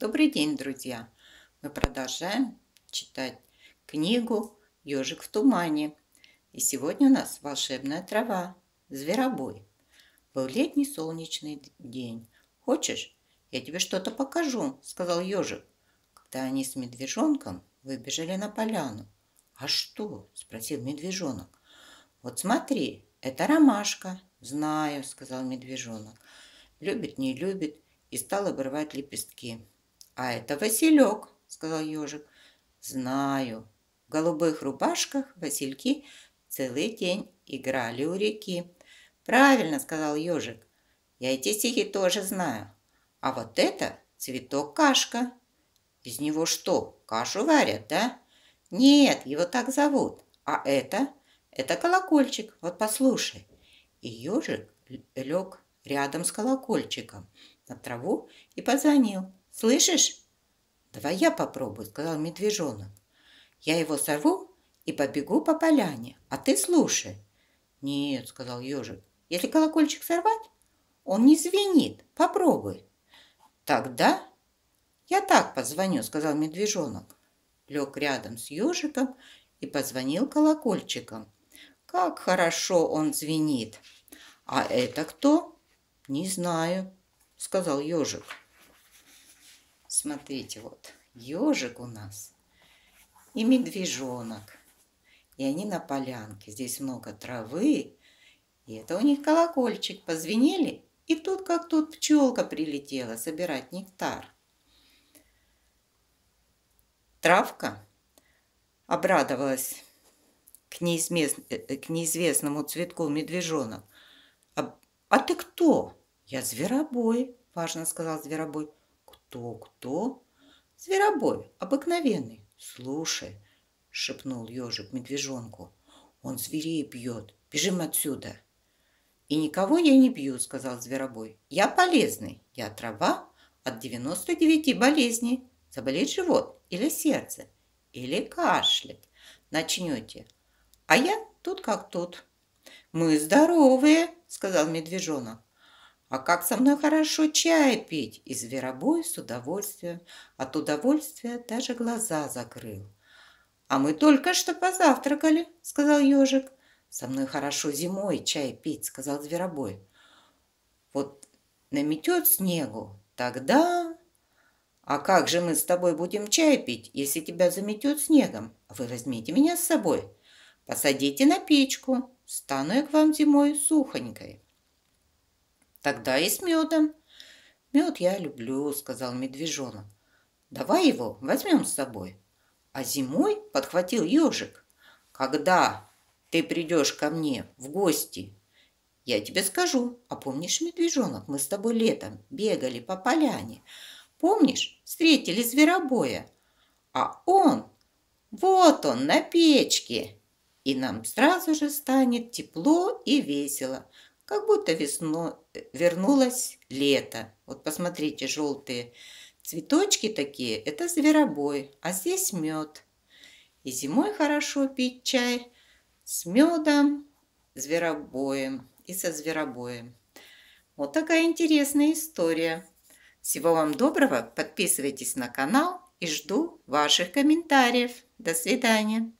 Добрый день, друзья! Мы продолжаем читать книгу «Ежик в тумане». И сегодня у нас волшебная трава, зверобой. Был летний солнечный день. «Хочешь, я тебе что-то покажу», – сказал ежик, когда они с медвежонком выбежали на поляну. «А что?» – спросил медвежонок. «Вот смотри, это ромашка». «Знаю», – сказал медвежонок. «Любит, не любит» и стал обрывать лепестки. А это Василек, сказал ежик. Знаю. В голубых рубашках Васильки целый день играли у реки. Правильно, сказал ежик. Я эти стихи тоже знаю. А вот это цветок кашка. Из него что, кашу варят, да? Нет, его так зовут. А это? Это колокольчик. Вот послушай. И ежик лег рядом с колокольчиком на траву и позвонил. Слышишь? Давай я попробую, сказал медвежонок. Я его сорву и побегу по поляне, а ты слушай. Нет, сказал ежик, если колокольчик сорвать, он не звенит, попробуй. Тогда я так позвоню, сказал медвежонок. Лег рядом с ежиком и позвонил колокольчиком. Как хорошо он звенит. А это кто? Не знаю, сказал ежик. Смотрите, вот ежик у нас и медвежонок. И они на полянке. Здесь много травы. И это у них колокольчик. Позвенели. И тут как тут пчелка прилетела собирать нектар. Травка обрадовалась к, неизмест... Э, к неизвестному цветку медвежонок. А, а ты кто? Я зверобой, важно сказал зверобой. «Кто-кто?» «Зверобой, обыкновенный. Слушай», — шепнул ежик медвежонку, — «он зверей бьет. Бежим отсюда». «И никого я не бью», — сказал зверобой. «Я полезный. Я трава от 99 болезней. Заболеет живот или сердце, или кашляет, Начнете. А я тут как тут». «Мы здоровые», — сказал медвежонок. А как со мной хорошо чай пить!» И зверобой с удовольствием, от удовольствия даже глаза закрыл. «А мы только что позавтракали», — сказал ежик. «Со мной хорошо зимой чай пить», — сказал зверобой. «Вот наметет снегу, тогда...» «А как же мы с тобой будем чай пить, если тебя заметет снегом? Вы возьмите меня с собой. Посадите на печку. Стану я к вам зимой сухонькой. Тогда и с медом. Мед я люблю, сказал медвежонок. Давай его возьмем с собой. А зимой подхватил ежик. Когда ты придешь ко мне в гости, я тебе скажу. А помнишь, медвежонок, мы с тобой летом бегали по поляне. Помнишь, встретили зверобоя? А он, вот он на печке. И нам сразу же станет тепло и весело как будто весно, вернулось лето. Вот посмотрите, желтые цветочки такие, это зверобой, а здесь мед. И зимой хорошо пить чай с медом, зверобоем и со зверобоем. Вот такая интересная история. Всего вам доброго, подписывайтесь на канал и жду ваших комментариев. До свидания.